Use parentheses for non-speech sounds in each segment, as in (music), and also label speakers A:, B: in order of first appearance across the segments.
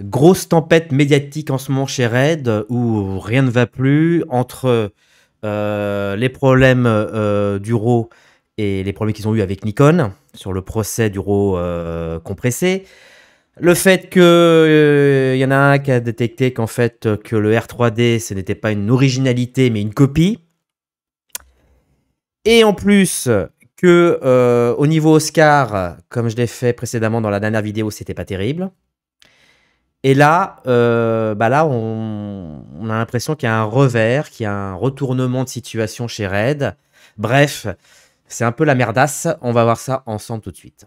A: Grosse tempête médiatique en ce moment chez Red, où rien ne va plus, entre euh, les problèmes euh, du RAW et les problèmes qu'ils ont eu avec Nikon sur le procès du RAW euh, compressé. Le fait qu'il y en a un qui a détecté qu'en fait que le R3D ce n'était pas une originalité mais une copie. Et en plus que au niveau Oscar, comme je l'ai fait précédemment dans la dernière vidéo, c'était pas terrible. Et là, euh, bah là on, on a l'impression qu'il y a un revers, qu'il y a un retournement de situation chez Red. Bref, c'est un peu la merdasse. On va voir ça ensemble tout de suite.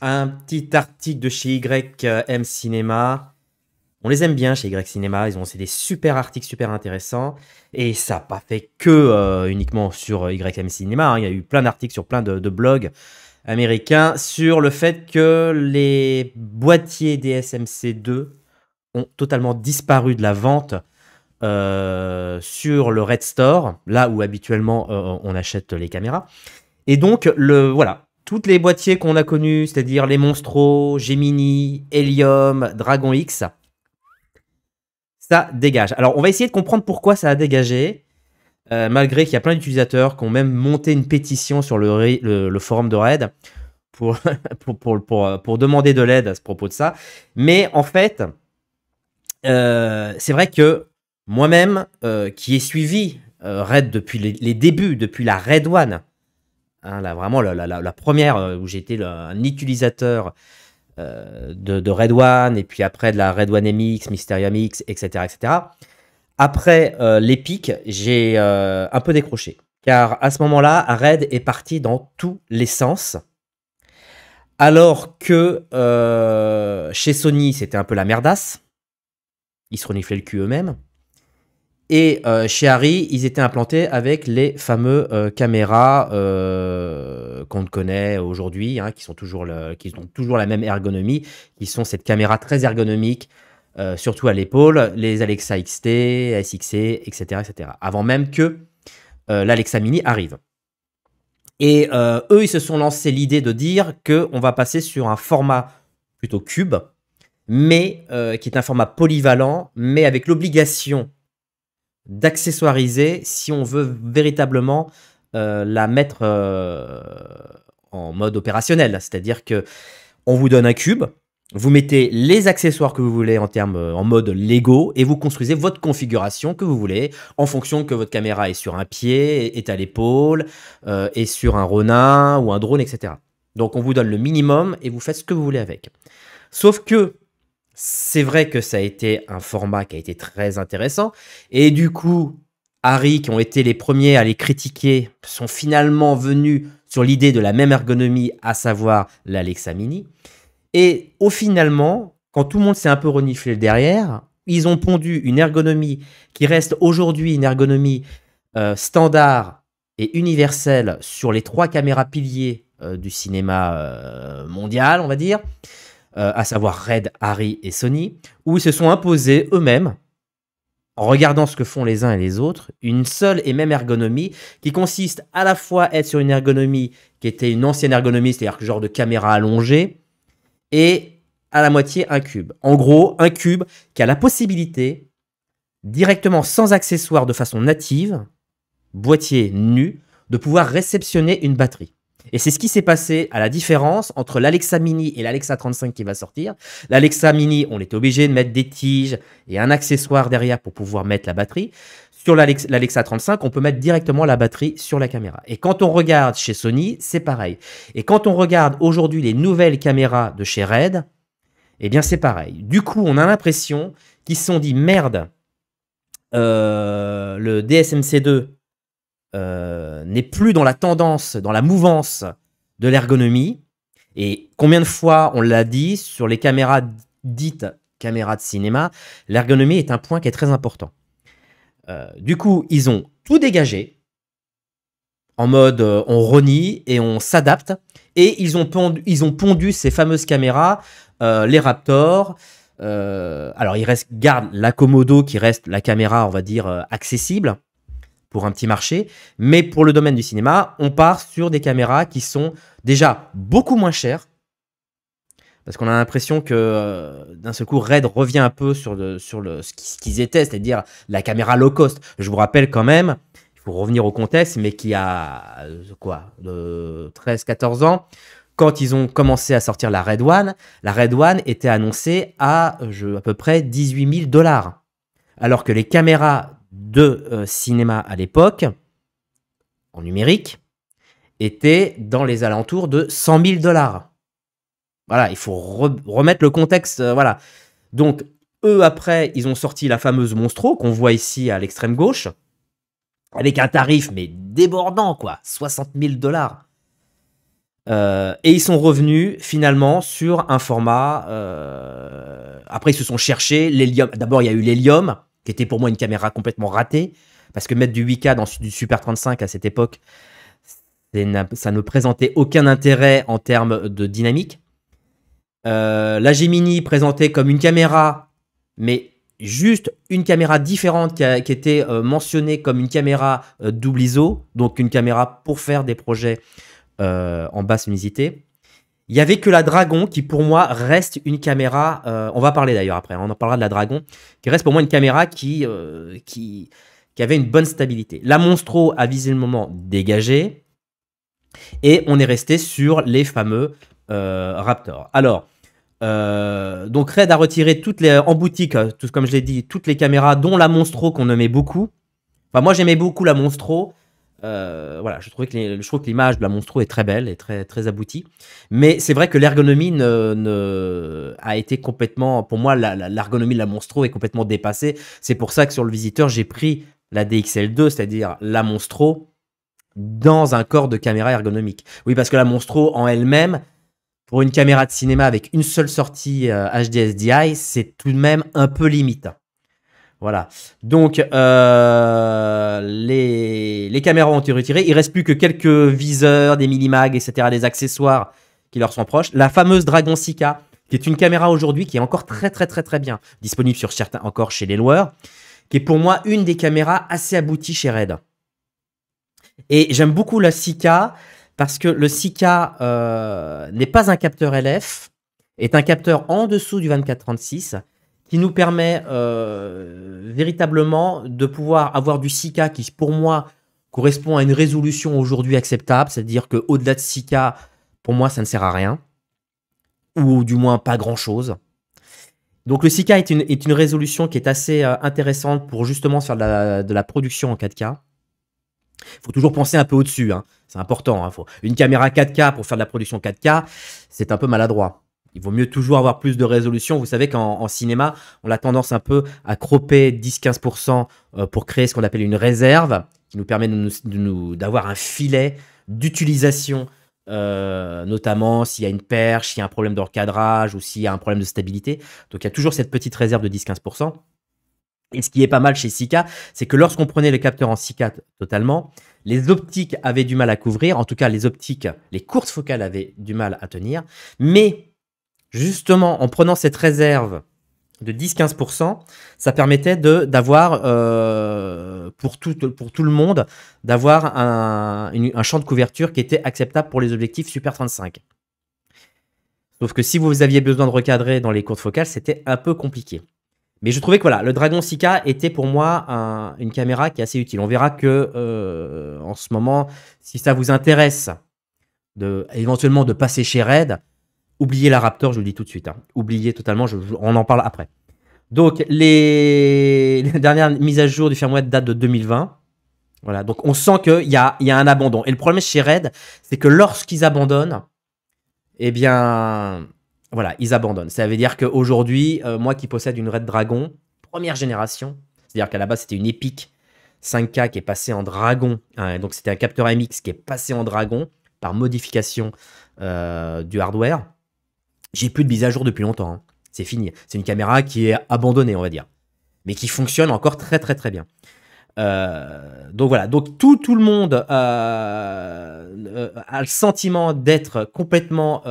A: Un petit article de chez YM Cinéma on les aime bien chez Y Cinéma, ils ont c'est des super articles super intéressants et ça n'a pas fait que euh, uniquement sur euh, YM Cinéma, hein. il y a eu plein d'articles sur plein de, blogs américains sur le fait que les boîtiers DSMC2 ont totalement disparu de la vente euh, sur le Red Store, là où habituellement on achète les caméras. Et donc le voilà, toutes les boîtiers qu'on a connus, c'est-à-dire les Monstros, Gemini, Helium, Dragon X, ça dégage. Alors, on va essayer de comprendre pourquoi ça a dégagé, euh, malgré qu'il y a plein d'utilisateurs qui ont même monté une pétition sur le, forum de Raid (laughs) euh, pour, demander de l'aide à ce propos de ça. Mais en fait, euh, c'est vrai que moi-même, qui ai suivi Raid depuis les, débuts, depuis la Raid One, hein, vraiment la, la première où j'étais un utilisateur euh, de, Red One, et puis après de la Red One MX, Mysterium X, etc. etc. Après les euh, l'Epic, j'ai euh, un peu décroché. Car à ce moment-là, Red est parti dans tous les sens. Alors que chez Sony, c'était un peu la merdasse. Ils se reniflaient le cul eux-mêmes. Et euh, chez Harry, ils étaient implantés avec les fameux euh, caméras euh, qu'on connaît aujourd'hui, hein, qui, sont toujours qui ont toujours la même ergonomie, qui sont cette caméra très ergonomique, surtout à l'épaule, les Alexa XT, SXC, etc., etc. Avant même que l'Alexa Mini arrive. Et eux, ils se sont lancés l'idée de dire qu'on va passer sur un format plutôt cube, mais qui est un format polyvalent, mais avec l'obligation d'accessoiriser si on veut véritablement euh, la mettre euh, en mode opérationnel. C'est-à-dire que on vous donne un cube, vous mettez les accessoires que vous voulez en termes euh, en mode Lego et vous construisez votre configuration que vous voulez en fonction que votre caméra est sur un pied, est à l'épaule, est sur un ronin ou un drone, etc. Donc on vous donne le minimum et vous faites ce que vous voulez avec. Sauf que c'est vrai que ça a été un format qui a été très intéressant. Et du coup, Harry, qui ont été les premiers à les critiquer, sont finalement venus sur l'idée de la même ergonomie, à savoir l'Alexa Mini. Et au finalement, quand tout le monde s'est un peu reniflé derrière, ils ont pondu une ergonomie qui reste aujourd'hui une ergonomie euh, standard et universelle sur les trois caméras piliers euh, du cinéma euh, mondial, on va dire. Euh, à savoir Red, Harry et Sony, où ils se sont imposés eux-mêmes, en regardant ce que font les uns et les autres, une seule et même ergonomie qui consiste à la fois à être sur une ergonomie qui était une ancienne ergonomie, c'est-à-dire genre de caméra allongée, et à la moitié un cube. En gros, un cube qui a la possibilité, directement sans accessoire de façon native, boîtier nu, de pouvoir réceptionner une batterie. Et c'est ce qui s'est passé à la différence entre l'Alexa Mini et l'Alexa 35 qui va sortir. L'Alexa Mini, on était obligé de mettre des tiges et un accessoire derrière pour pouvoir mettre la batterie. Sur l'Alexa 35, on peut mettre directement la batterie sur la caméra. Et quand on regarde chez Sony, c'est pareil. Et quand on regarde aujourd'hui les nouvelles caméras de chez Red, eh bien c'est pareil. Du coup, on a l'impression qu'ils se sont dit merde, euh, le DSMC2 euh, n'est plus dans la tendance, dans la mouvance de l'ergonomie. Et combien de fois on l'a dit sur les caméras dites caméras de cinéma, l'ergonomie est un point qui est très important. Euh, du coup, ils ont tout dégagé en mode euh, on renie et on s'adapte. Et ils ont, pondu, ils ont ces fameuses caméras, les Raptors, alors, il reste, garde la Komodo qui reste la caméra, on va dire, accessible pour un petit marché. Mais pour le domaine du cinéma, on part sur des caméras qui sont déjà beaucoup moins chères. Parce qu'on a l'impression que euh, d'un seul coup, Red revient un peu sur, le, sur le, ce qu'ils étaient, c'est-à-dire la caméra low cost. Je vous rappelle quand même, il faut revenir au contexte, mais qui a euh, quoi, 13-14 ans, quand ils ont commencé à sortir la Red One, la Red One était annoncée à je, à peu près 18 000 dollars. Alors que les caméras de euh, cinéma à l'époque, en numérique, était dans les alentours de 100 000 dollars. Voilà, il faut remettre le contexte. Euh, voilà. Donc, eux, après, ils ont sorti la fameuse Monstro qu'on voit ici à l'extrême gauche, avec un tarif, mais débordant, quoi, 60 000 dollars. Euh, et ils sont revenus finalement sur un format. Après, ils se sont cherchés. l'hélium D'abord, il y a eu l'hélium, qui était pour moi une caméra complètement ratée, parce que mettre du 8K dans du Super 35 à cette époque, ça ne présentait aucun intérêt en termes de dynamique. Euh, la Gemini présentait comme une caméra, mais juste une caméra différente qui, était euh, mentionnée comme une caméra euh, double ISO, donc une caméra pour faire des projets en basse luminosité. Il y avait que la Dragon qui pour moi reste une caméra. Euh, on va parler d'ailleurs après. Hein, on en parlera de la Dragon qui reste pour moi une caméra qui euh, qui, qui avait une bonne stabilité. La Monstro a visé le moment dégagé et on est resté sur les fameux euh, Raptors. Alors. donc Red a retiré toutes les en boutique, tout, comme je l'ai dit, toutes les caméras, dont la Monstro qu'on aimait beaucoup. Enfin moi j'aimais beaucoup la Monstro. Euh, voilà, je, que je trouve que l'image de la Monstro est très belle et très, très aboutie. Mais c'est vrai que l'ergonomie a été complètement, pour moi, l'ergonomie de la Monstro est complètement dépassée. C'est pour ça que sur le visiteur, j'ai pris la DXL2, c'est-à-dire la Monstro, dans un corps de caméra ergonomique. Oui, parce que la Monstro en elle-même, pour une caméra de cinéma avec une seule sortie HDSDI, euh, c'est tout de même un peu limite. Voilà. Donc, euh, les, caméras ont été retirées. Il reste plus que quelques viseurs, des mini-mags, etc., des accessoires qui leur sont proches. La fameuse Dragon Sika, qui est une caméra aujourd'hui qui est encore très, très, très, très bien. Disponible sur certains, encore chez les loueurs. Qui est pour moi une des caméras assez abouties chez Red. Et j'aime beaucoup la Sika parce que le Sika euh, n'est pas un capteur LF, est un capteur en dessous du 2436 qui nous permet euh, véritablement de pouvoir avoir du 6K qui, pour moi, correspond à une résolution aujourd'hui acceptable, c'est-à-dire qu'au-delà de 6K, pour moi, ça ne sert à rien, ou du moins pas grand-chose. Donc le 6K est une, résolution qui est assez euh, intéressante pour justement faire de la, production en 4K. Il faut toujours penser un peu au-dessus, hein. c'est important. Hein. Une caméra 4K pour faire de la production 4K, c'est un peu maladroit il vaut mieux toujours avoir plus de résolution. Vous savez qu'en cinéma, on a tendance un peu à cropper 10-15% euh, pour créer ce qu'on appelle une réserve, qui nous permet d'avoir un filet d'utilisation, euh, notamment s'il y a une perche, s'il y a un problème de recadrage ou s'il y a un problème de stabilité. Donc il y a toujours cette petite réserve de 10-15%. Et ce qui est pas mal chez Sika, c'est que lorsqu'on prenait le capteur en Sika totalement, les optiques avaient du mal à couvrir, en tout cas les optiques, les courtes focales avaient du mal à tenir, mais justement, en prenant cette réserve de 10-15%, ça permettait d'avoir, euh, pour, tout, pour tout le monde, d'avoir un, champ de couverture qui était acceptable pour les objectifs Super 35. Sauf que si vous aviez besoin de recadrer dans les courtes focales, c'était un peu compliqué. Mais je trouvais que voilà, le Dragon Sika était pour moi une caméra qui est assez utile. On verra que euh, en ce moment, si ça vous intéresse de, éventuellement de passer chez Red, Oubliez la Raptor, je vous le dis tout de suite. Hein. Oubliez totalement, je, on en parle après. Donc, (laughs) les, dernières mises à jour du firmware datent de 2020. Voilà, donc on sent qu'il y a, y a un abandon. Et le problème chez Red, c'est que lorsqu'ils abandonnent, eh bien, voilà, ils abandonnent. Ça veut dire qu'aujourd'hui, euh, moi qui possède une Red Dragon, première génération, c'est-à-dire qu'à la base c'était une Epic 5K qui est passée en Dragon, hein, donc c'était un capteur MX qui est passé en Dragon par modification euh, du hardware. J'ai plus de mise à jour depuis longtemps. Hein. C'est fini. C'est une caméra qui est abandonnée, on va dire. Mais qui fonctionne encore très très très bien. Euh, donc voilà, donc tout, le monde euh, euh, a le sentiment d'être complètement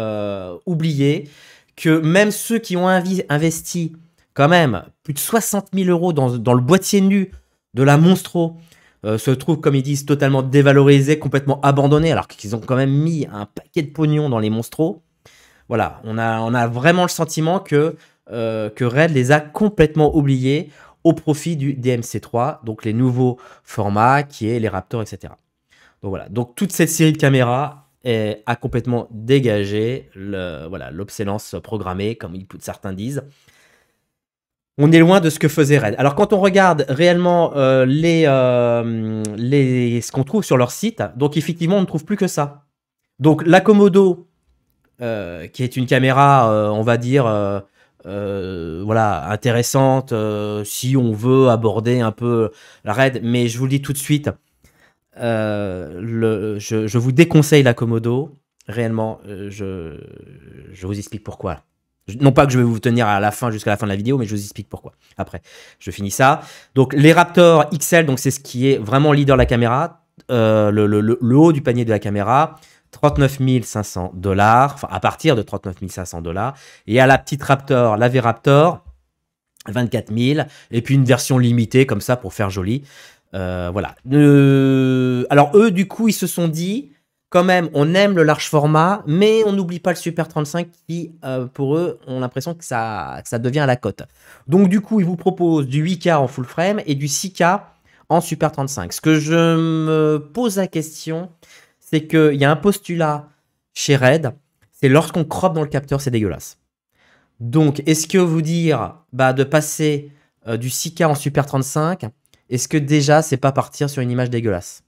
A: oublié, que même ceux qui ont investi quand même plus de 60 000 euros dans, dans le boîtier nu de la Monstro se trouvent, comme ils disent, totalement dévalorisés, complètement abandonnés, alors qu'ils ont quand même mis un paquet de pognon dans les Monstros. Voilà, on a, vraiment le sentiment que, euh, que Red les a complètement oubliés au profit du DMC3, donc les nouveaux formats qui est les Raptors, etc. Donc voilà, donc toute cette série de caméras a complètement dégagé le, voilà, l'obsolescence programmée, comme certains disent. On est loin de ce que faisait Red. Alors quand on regarde réellement euh, les, euh, les, ce qu'on trouve sur leur site, donc effectivement on ne trouve plus que ça. Donc lacomodo euh, qui est une caméra, euh, on va dire, euh, voilà, intéressante si on veut aborder un peu la raid. Mais je vous le dis tout de suite, je, vous déconseille la Komodo. Réellement, je, vous explique pourquoi. Non pas que je vais vous tenir à la fin jusqu'à la fin de la vidéo, mais je vous explique pourquoi. Après, je finis ça. Donc les Raptor XL, donc c'est ce qui est vraiment leader de la caméra, le, haut du panier de la caméra. 39 500 dollars, enfin à partir de 39 500 dollars. Et à la petite Raptor, la V-Raptor, 24 000. Et puis une version limitée comme ça pour faire joli. Euh, voilà. Euh, alors eux, du coup, ils se sont dit, quand même, on aime le large format, mais on n'oublie pas le Super 35 qui, euh, pour eux, ont l'impression que ça, ça devient la cote. Donc du coup, ils vous proposent du 8K en full frame et du 6K en Super 35. Ce que je me pose la question, c'est qu'il y a un postulat chez Red, c'est lorsqu'on crop dans le capteur, c'est dégueulasse. Donc, est-ce que vous dire bah, de passer euh, du 6K en Super 35, est-ce que déjà, c'est pas partir sur une image dégueulasse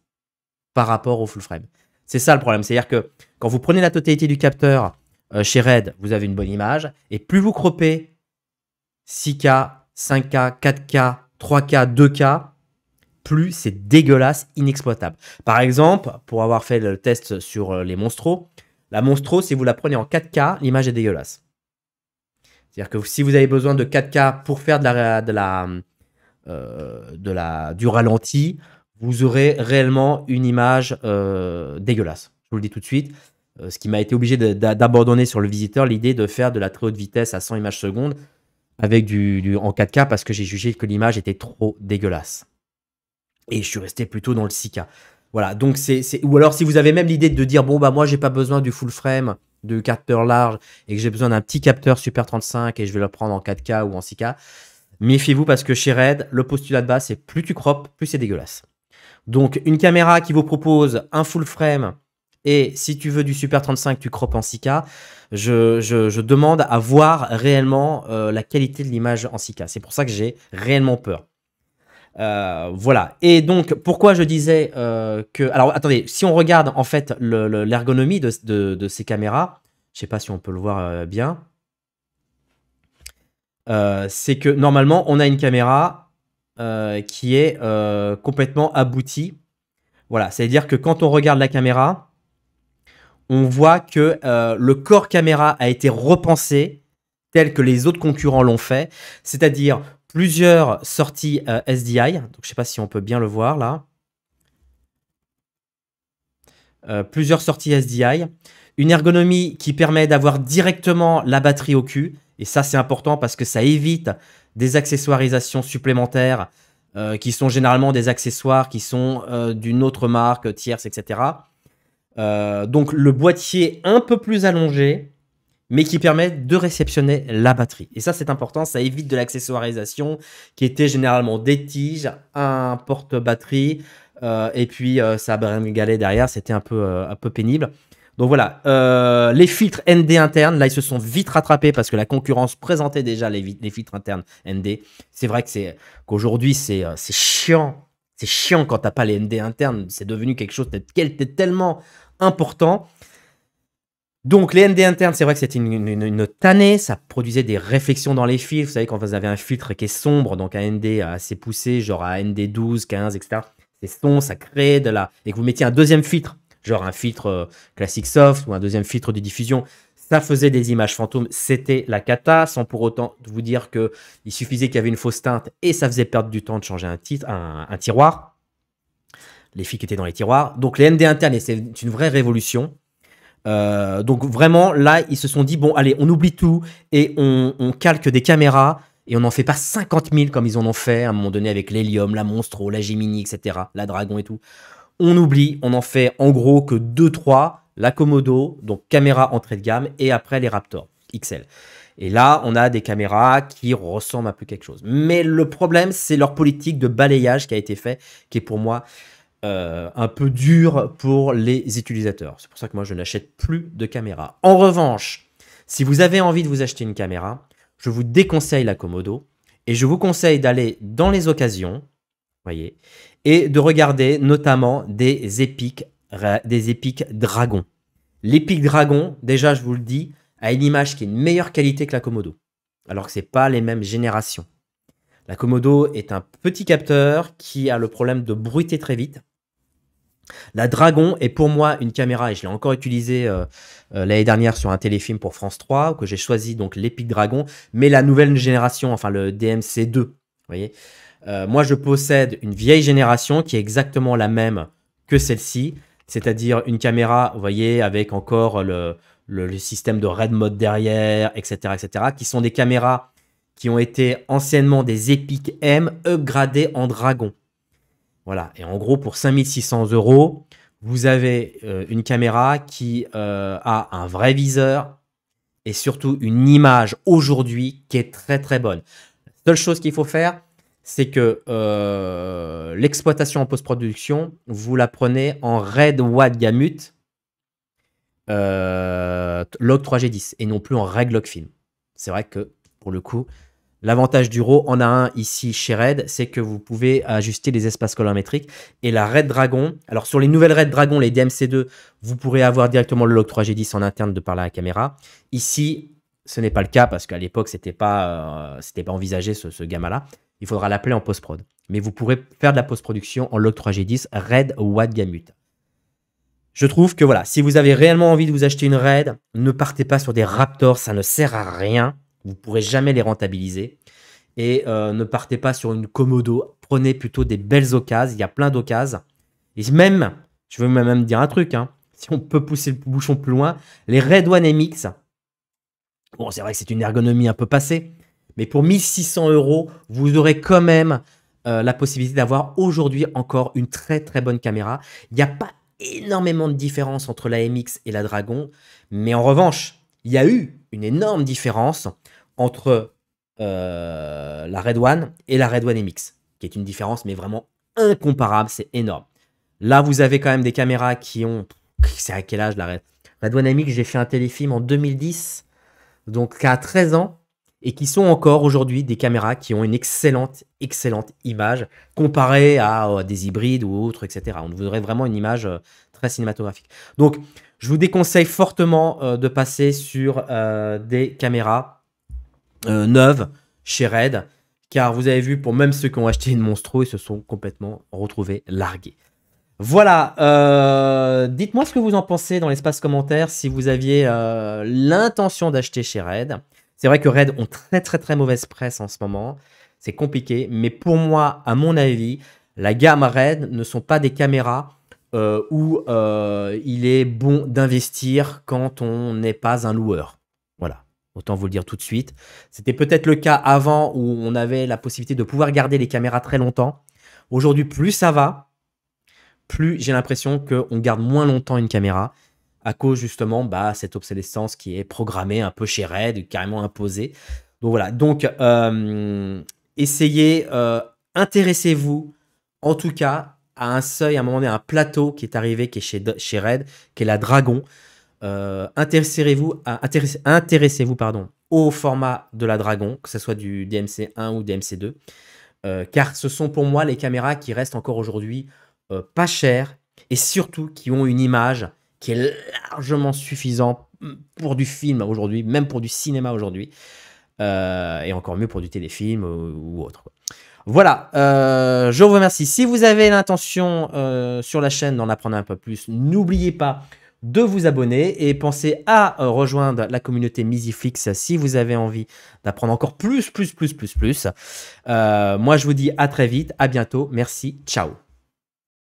A: par rapport au full frame C'est ça le problème. C'est-à-dire que quand vous prenez la totalité du capteur euh, chez Red, vous avez une bonne image. Et plus vous croppez 6K, 5K, 4K, 3K, 2K, plus c'est dégueulasse, inexploitable. Par exemple, pour avoir fait le test sur euh, les monstros, la monstro, si vous la prenez en 4K, l'image est dégueulasse. C'est-à-dire que si vous avez besoin de 4K pour faire de la, de la, euh, de la, du ralenti, vous aurez réellement une image euh, dégueulasse. Je vous le dis tout de suite. ce qui m'a été obligé d'abandonner sur le visiteur l'idée de faire de la très haute vitesse à 100 images secondes avec du, en 4K parce que j'ai jugé que l'image était trop dégueulasse. Et je suis resté plutôt dans le 6K. Voilà, donc c'est, Ou alors si vous avez même l'idée de dire, bon bah moi j'ai pas besoin du full frame, de capteur large, et que j'ai besoin d'un petit capteur Super 35 et je vais le prendre en 4K ou en 6K, méfiez-vous parce que chez Red, le postulat de base c'est plus tu crop plus c'est dégueulasse. Donc une caméra qui vous propose un full frame, et si tu veux du Super 35, tu cropes en 6K. Je, je, demande à voir réellement euh, la qualité de l'image en 6K. C'est pour ça que j'ai réellement peur. Euh, voilà. Et donc, pourquoi je disais euh, que... Alors, attendez, si on regarde en fait l'ergonomie de, ces caméras, je sais pas si on peut le voir euh, bien, c'est que normalement, on a une caméra qui est complètement aboutie. Voilà, c'est-à-dire que quand on regarde la caméra, on voit que le corps caméra a été repensé tel que les autres concurrents l'ont fait, c'est-à-dire plusieurs sorties euh, SDI. Donc, je ne sais pas si on peut bien le voir là. Euh, plusieurs sorties SDI. Une ergonomie qui permet d'avoir directement la batterie au cul. Et ça, c'est important parce que ça évite des accessoirisations supplémentaires euh, qui sont généralement des accessoires qui sont d'une autre marque, tierce, etc. donc, le boîtier un peu plus allongé mais qui permet de réceptionner la batterie. Et ça, c'est important, ça évite de l'accessoirisation qui était généralement des tiges, un porte-batterie, euh, et puis euh, ça galé derrière, c'était un peu, euh, un peu pénible. Donc voilà, les filtres ND internes, là, ils se sont vite rattrapés parce que la concurrence présentait déjà les, filtres internes ND. C'est vrai que c'est qu'aujourd'hui, c'est chiant. C'est chiant quand tu n'as pas les ND internes. C'est devenu quelque chose, qui était tellement important donc, les ND internes, c'est vrai que c'était une, tannée, ça produisait des réflexions dans les filtres. Vous savez, quand vous avez un filtre qui est sombre, donc un ND assez poussé, genre un ND 12, 15, etc., c'est sombre, ça crée de la. Et que vous mettiez un deuxième filtre, genre un filtre euh, classique soft ou un deuxième filtre de diffusion, ça faisait des images fantômes, c'était la cata, sans pour autant vous dire que il suffisait qu'il y avait une fausse teinte et ça faisait perdre du temps de changer un, titre, un, un tiroir. Les filles qui étaient dans les tiroirs. Donc les ND internes, c'est une vraie révolution. Euh, donc vraiment, là, ils se sont dit, bon, allez, on oublie tout et on, on calque des caméras et on n'en fait pas 50 000 comme ils en ont fait à un moment donné avec l'hélium, la monstro, la Gemini, etc., la dragon et tout. On oublie, on en fait en gros que 2-3, la Komodo, donc caméra entrée de gamme, et après les Raptors XL. Et là, on a des caméras qui ressemblent à plus quelque chose. Mais le problème, c'est leur politique de balayage qui a été fait, qui est pour moi euh, un peu dur pour les utilisateurs. C'est pour ça que moi, je n'achète plus de caméra. En revanche, si vous avez envie de vous acheter une caméra, je vous déconseille la Komodo et je vous conseille d'aller dans les occasions, voyez, et de regarder notamment des épiques, des épiques dragons. L'épique dragon, déjà, je vous le dis, a une image qui est une meilleure qualité que la Komodo, alors que ce n'est pas les mêmes générations. La Komodo est un petit capteur qui a le problème de bruiter très vite la Dragon est pour moi une caméra, et je l'ai encore utilisée euh, euh, l'année dernière sur un téléfilm pour France 3, que j'ai choisi donc l'Epic Dragon, mais la nouvelle génération, enfin le DMC2. Vous voyez euh, Moi, je possède une vieille génération qui est exactement la même que celle-ci, c'est-à-dire une caméra, vous voyez, avec encore le, système de Red Mode derrière, etc., etc., qui sont des caméras qui ont été anciennement des Epic M upgradées en Dragon. Voilà. Et en gros, pour 5600 euros, vous avez euh, une caméra qui euh, a un vrai viseur et surtout une image aujourd'hui qui est très très bonne. La seule chose qu'il faut faire, c'est que euh, l'exploitation en post-production, vous la prenez en Red Watt Gamut Log 3G10 et non plus en Red Log Film. C'est vrai que pour le coup, L'avantage du RAW en a un ici chez Red, c'est que vous pouvez ajuster les espaces colorimétriques. Et la Red Dragon, alors sur les nouvelles Red Dragon, les DMC2, vous pourrez avoir directement le log 3G10 en interne de par la caméra. Ici, ce n'est pas le cas parce qu'à l'époque, ce n'était pas, euh, pas envisagé ce, gamma-là. Il faudra l'appeler en post-prod. Mais vous pourrez faire de la post-production en log 3G10 Red Watt Gamut. Je trouve que voilà, si vous avez réellement envie de vous acheter une Red, ne partez pas sur des Raptors, ça ne sert à rien. Vous ne pourrez jamais les rentabiliser. Et euh, ne partez pas sur une commodo. Prenez plutôt des belles occasions. Il y a plein d'occasions. Et même, je veux même dire un truc, hein. si on peut pousser le bouchon plus loin, les Red One MX. Bon, c'est vrai que c'est une ergonomie un peu passée. Mais pour 1600 euros, vous aurez quand même euh, la possibilité d'avoir aujourd'hui encore une très très bonne caméra. Il n'y a pas énormément de différence entre la MX et la Dragon. Mais en revanche, il y a eu une énorme différence entre euh, la Red One et la Red One MX, qui est une différence mais vraiment incomparable, c'est énorme. Là, vous avez quand même des caméras qui ont... C'est à quel âge la Red, One MX J'ai fait un téléfilm en 2010, donc à 13 ans, et qui sont encore aujourd'hui des caméras qui ont une excellente, excellente image comparée à euh, des hybrides ou autres, etc. On voudrait vraiment une image euh, très cinématographique. Donc, je vous déconseille fortement euh, de passer sur euh, des caméras euh, neuves chez Red, car vous avez vu, pour même ceux qui ont acheté une Monstro, ils se sont complètement retrouvés largués. Voilà, dites-moi ce que vous en pensez dans l'espace commentaire si vous aviez l'intention d'acheter chez Red. C'est vrai que Red ont très très très mauvaise presse en ce moment, c'est compliqué, mais pour moi, à mon avis, la gamme Red ne sont pas des caméras euh, où euh, il est bon d'investir quand on n'est pas un loueur. Voilà, autant vous le dire tout de suite. C'était peut-être le cas avant où on avait la possibilité de pouvoir garder les caméras très longtemps. Aujourd'hui, plus ça va, plus j'ai l'impression qu'on garde moins longtemps une caméra à cause justement bah cette obsolescence qui est programmée un peu chez Red, carrément imposée. Donc voilà, donc euh, essayez, intéressez-vous en tout cas à un seuil, à un moment donné, un plateau qui est arrivé, qui est chez, chez Red, qui est la Dragon. Euh, intéressez-vous intéressez, pardon, au format de la Dragon, que ce soit du DMC1 ou DMC2, euh, car ce sont pour moi les caméras qui restent encore aujourd'hui euh, pas chères et surtout qui ont une image qui est largement suffisante pour du film aujourd'hui, même pour du cinéma aujourd'hui, et encore mieux pour du téléfilm ou, ou autre. Quoi. Voilà, euh, je vous remercie. Si vous avez l'intention euh, sur la chaîne d'en apprendre un peu plus, n'oubliez pas de vous abonner et pensez à euh, rejoindre la communauté Misiflix si vous avez envie d'apprendre encore plus, plus, plus, plus, plus. moi, je vous dis à très vite, à bientôt, merci, ciao.